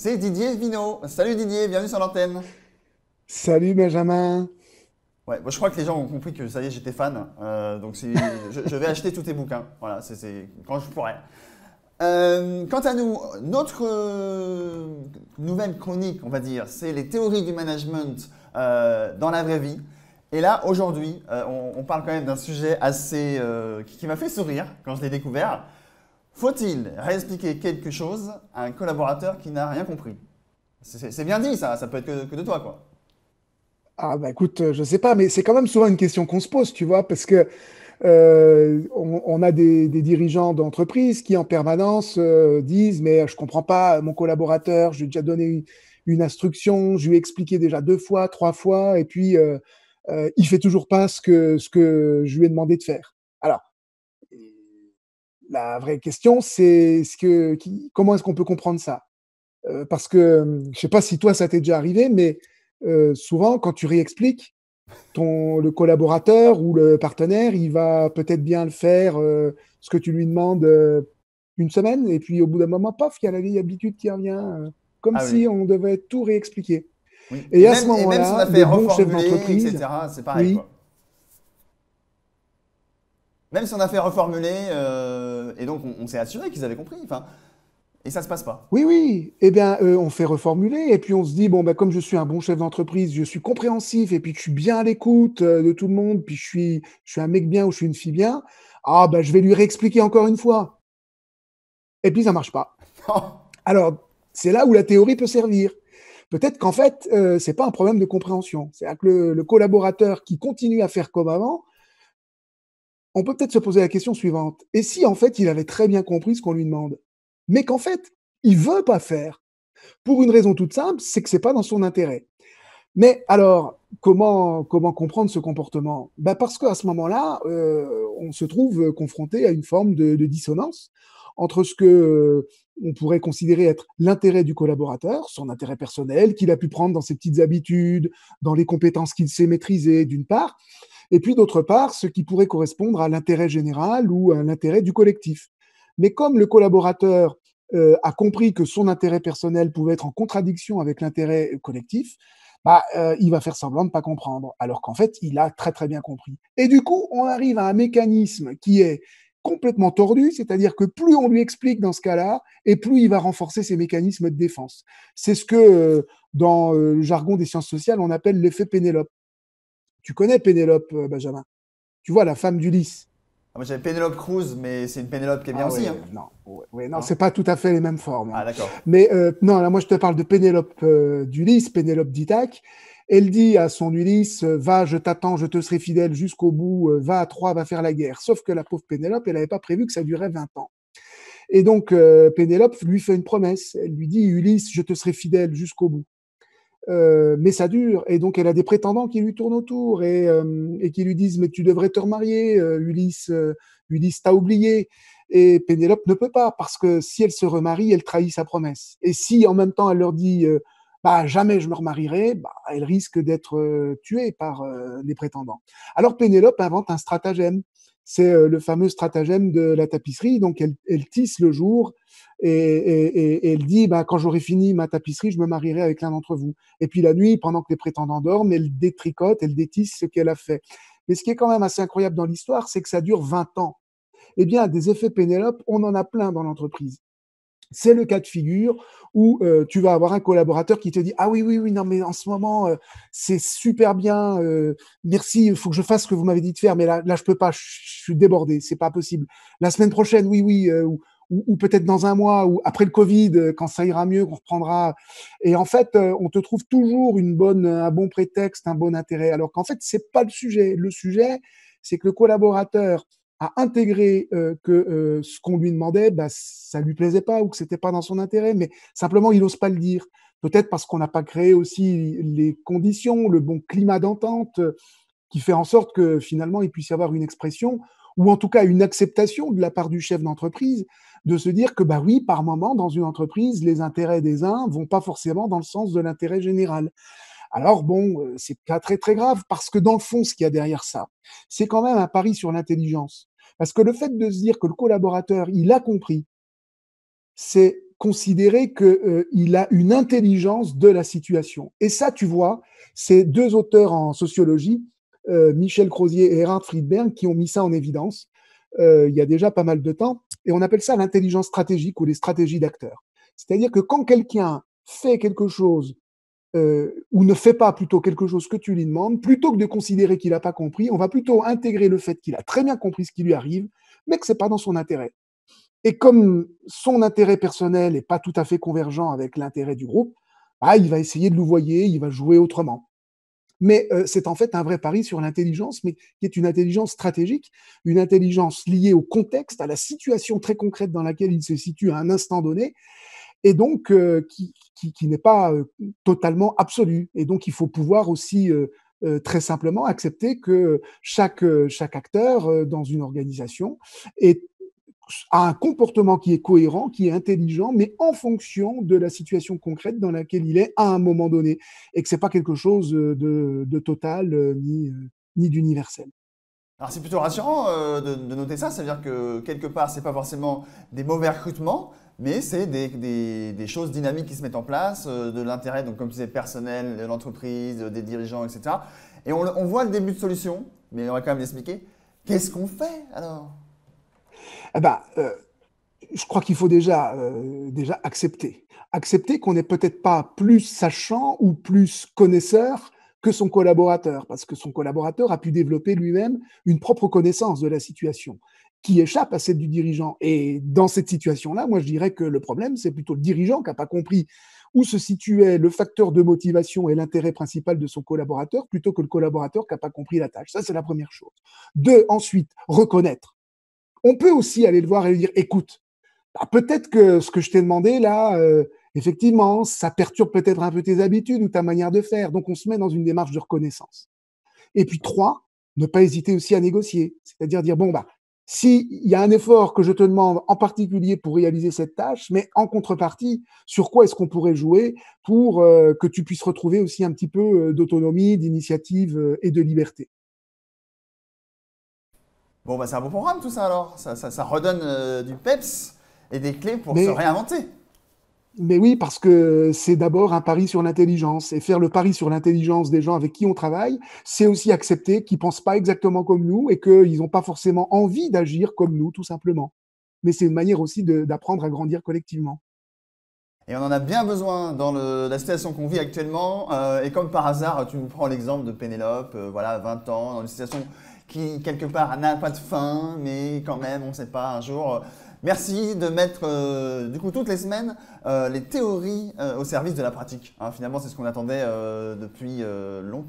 C'est Didier Vino. Salut Didier, bienvenue sur l'antenne. Salut Benjamin. Ouais, je crois que les gens ont compris que ça y est, j'étais fan. Euh, donc je, vais acheter tous tes bouquins. Voilà, c'est quand je pourrai. Euh, quant à nous, notre euh, nouvelle chronique, on va dire, c'est les théories du management dans la vraie vie. Et là, aujourd'hui, on, parle quand même d'un sujet assez qui m'a fait sourire quand je l'ai découvert. Faut-il réexpliquer quelque chose à un collaborateur qui n'a rien compris C'est bien dit, ça, ça peut être que, de toi, quoi. Ah bah écoute, euh, je sais pas, mais c'est quand même souvent une question qu'on se pose, tu vois, parce que euh, on, a des, dirigeants d'entreprise qui en permanence euh, disent mais je comprends pas mon collaborateur, je lui ai déjà donné une, instruction, je lui ai expliqué déjà deux fois, trois fois, et puis il il fait toujours pas ce que je lui ai demandé de faire la vraie question, c'est ce que, comment est-ce qu'on peut comprendre ça euh, Parce que je ne sais pas si toi ça t'est déjà arrivé, mais souvent quand tu réexpliques, ton le collaborateur ou le partenaire, il va peut-être bien le faire ce que tu lui demandes une semaine, et puis au bout d'un moment, paf, il y a la vieille habitude qui revient, comme ah si on devait tout réexpliquer. Et, à ce moment-là, C'est pareil. quoi. Même si on a fait reformuler, euh, et donc on, s'est assuré qu'ils avaient compris. Enfin, et ça se passe pas. Oui, oui. Eh bien, euh, on fait reformuler et puis on se dit bon, ben, comme je suis un bon chef d'entreprise, je suis compréhensif et puis je suis bien à l'écoute euh, de tout le monde, puis je suis, je suis un mec bien ou je suis une fille bien. Ah ben, je vais lui réexpliquer encore une fois. Et puis ça marche pas. Alors, c'est là où la théorie peut servir. Peut-être qu'en fait, c'est pas un problème de compréhension. C'est-à-dire que le collaborateur qui continue à faire comme avant, on peut peut-être se poser la question suivante. Et si, en fait, il avait très bien compris ce qu'on lui demande, mais qu'en fait, il veut pas faire, pour une raison toute simple, c'est que c'est pas dans son intérêt. Mais alors, comment, comment comprendre ce comportement ben, Parce qu'à ce moment-là, euh, on se trouve confronté à une forme de dissonance entre ce que euh, on pourrait considérer être l'intérêt du collaborateur, son intérêt personnel qu'il a pu prendre dans ses petites habitudes, dans les compétences qu'il s'est maîtrisées, d'une part, et puis d'autre part, ce qui pourrait correspondre à l'intérêt général ou à l'intérêt du collectif. Mais comme le collaborateur euh, a compris que son intérêt personnel pouvait être en contradiction avec l'intérêt collectif, bah, euh, il va faire semblant de ne pas comprendre, alors qu'en fait, il a très très bien compris. Et du coup, on arrive à un mécanisme qui est complètement tordu, c'est-à-dire que plus on lui explique dans ce cas-là, et plus il va renforcer ses mécanismes de défense. C'est ce que euh, dans euh, le jargon des sciences sociales, on appelle l'effet Pénélope. Tu connais Pénélope, euh, Benjamin Tu vois la femme d'Ulysse ah, moi j'avais Pénélope Cruz, mais c'est une Pénélope qui est bien ah aussi. Hein. Non, ce non, c'est pas tout à fait les mêmes formes. Hein. Ah, d'accord. Mais euh, non, là, moi je te parle de Pénélope euh, d'Ulysse, Pénélope d'Ithaque. Elle dit à son Ulysse euh, Va, je t'attends, je te serai fidèle jusqu'au bout, va à Troie, va faire la guerre. Sauf que la pauvre Pénélope, elle n'avait pas prévu que ça durait 20 ans. Et donc, Pénélope lui fait une promesse. Elle lui dit Ulysse, je te serai fidèle jusqu'au bout. Euh, mais ça dure. Et donc, elle a des prétendants qui lui tournent autour et, euh, qui lui disent Mais tu devrais te remarier, euh, Ulysse, Ulysse t'a oublié. Et Pénélope ne peut pas, parce que si elle se remarie, elle trahit sa promesse. Et si en même temps elle leur dit bah, Jamais je me remarierai, bah, elle risque d'être tuée par les prétendants. Alors Pénélope invente un stratagème c'est euh, le fameux stratagème de la tapisserie. Donc, elle, tisse le jour et, elle dit bah, quand j'aurai fini ma tapisserie, je me marierai avec l'un d'entre vous. Et puis la nuit, pendant que les prétendants dorment, elle détricote, elle détisse ce qu'elle a fait. Mais ce qui est quand même assez incroyable dans l'histoire, c'est que ça dure 20 ans. Eh bien, des effets Pénélope, on en a plein dans l'entreprise. C'est le cas de figure où euh, tu vas avoir un collaborateur qui te dit Ah oui, oui, oui, non, mais en ce moment, euh, c'est super bien, euh, merci, il faut que je fasse ce que vous m'avez dit de faire, mais là, là je peux pas, je, suis débordé, c'est pas possible. La semaine prochaine, oui, oui, ou, ou, peut-être dans un mois, ou après le Covid, quand ça ira mieux, qu'on reprendra. Et en fait, on te trouve toujours une bonne, un bon prétexte, un bon intérêt, alors qu'en fait, c'est pas le sujet. Le sujet, c'est que le collaborateur à intégrer euh, que euh, ce qu'on lui demandait, bah, ça lui plaisait pas ou que c'était pas dans son intérêt, mais simplement il n'ose pas le dire. Peut-être parce qu'on n'a pas créé aussi les conditions, le bon climat d'entente euh, qui fait en sorte que finalement il puisse y avoir une expression ou en tout cas une acceptation de la part du chef d'entreprise de se dire que bah oui, par moment dans une entreprise, les intérêts des uns vont pas forcément dans le sens de l'intérêt général. Alors bon, c'est pas très très grave parce que dans le fond, ce qu'il y a derrière ça, c'est quand même un pari sur l'intelligence. Parce que le fait de se dire que le collaborateur, il a compris, c'est considérer qu'il euh, a une intelligence de la situation. Et ça, tu vois, c'est deux auteurs en sociologie, euh, Michel Crozier et Erhard Friedberg, qui ont mis ça en évidence euh, il y a déjà pas mal de temps. Et on appelle ça l'intelligence stratégique ou les stratégies d'acteurs. C'est-à-dire que quand quelqu'un fait quelque chose euh, ou ne fait pas plutôt quelque chose que tu lui demandes, plutôt que de considérer qu'il n'a pas compris, on va plutôt intégrer le fait qu'il a très bien compris ce qui lui arrive, mais que ce n'est pas dans son intérêt. Et comme son intérêt personnel n'est pas tout à fait convergent avec l'intérêt du groupe, bah, il va essayer de voyer, il va jouer autrement. Mais euh, c'est en fait un vrai pari sur l'intelligence, mais qui est une intelligence stratégique, une intelligence liée au contexte, à la situation très concrète dans laquelle il se situe à un instant donné, et donc euh, qui, n'est pas euh, totalement absolu. Et donc il faut pouvoir aussi euh, très simplement accepter que chaque, chaque acteur dans une organisation a un comportement qui est cohérent, qui est intelligent, mais en fonction de la situation concrète dans laquelle il est à un moment donné, et que ce n'est pas quelque chose de, total ni, ni d'universel. Alors c'est plutôt rassurant de, de, noter ça, c'est-à-dire que quelque part, ce n'est pas forcément des mauvais recrutements, mais c'est des, choses dynamiques qui se mettent en place, euh, de l'intérêt, donc comme tu disais, personnel, de l'entreprise, des dirigeants, etc. Et on, voit le début de solution, mais on va quand même l'expliquer. Qu'est-ce qu'on fait alors eh ben, euh, Je crois qu'il faut déjà, euh, déjà accepter. Accepter qu'on n'est peut-être pas plus sachant ou plus connaisseur que son collaborateur, parce que son collaborateur a pu développer lui-même une propre connaissance de la situation qui échappe à celle du dirigeant. Et dans cette situation-là, moi, je dirais que le problème, c'est plutôt le dirigeant qui n'a pas compris où se situait le facteur de motivation et l'intérêt principal de son collaborateur, plutôt que le collaborateur qui n'a pas compris la tâche. Ça, c'est la première chose. Deux, ensuite, reconnaître. On peut aussi aller le voir et lui dire, écoute, bah, peut-être que ce que je t'ai demandé là, euh, effectivement, ça perturbe peut-être un peu tes habitudes ou ta manière de faire. Donc, on se met dans une démarche de reconnaissance. Et puis, trois, ne pas hésiter aussi à négocier. C'est-à-dire dire, bon, bah, s'il y a un effort que je te demande en particulier pour réaliser cette tâche, mais en contrepartie, sur quoi est-ce qu'on pourrait jouer pour euh, que tu puisses retrouver aussi un petit peu euh, d'autonomie, d'initiative euh, et de liberté Bon, bah, c'est un beau programme tout ça alors. Ça, redonne du peps et des clés pour se réinventer. Mais oui, parce que c'est d'abord un pari sur l'intelligence. Et faire le pari sur l'intelligence des gens avec qui on travaille, c'est aussi accepter qu'ils pensent pas exactement comme nous et qu'ils n'ont pas forcément envie d'agir comme nous, tout simplement. Mais c'est une manière aussi d'apprendre à grandir collectivement. Et on en a bien besoin dans la situation qu'on vit actuellement. Euh, et comme par hasard, tu nous prends l'exemple de Pénélope, euh, voilà, 20 ans, dans une situation qui, quelque part, n'a pas de fin, mais quand même, on ne sait pas, un jour... Merci de mettre euh, du coup toutes les semaines euh, les théories euh, au service de la pratique. Hein. finalement, c'est ce qu'on attendait depuis longtemps.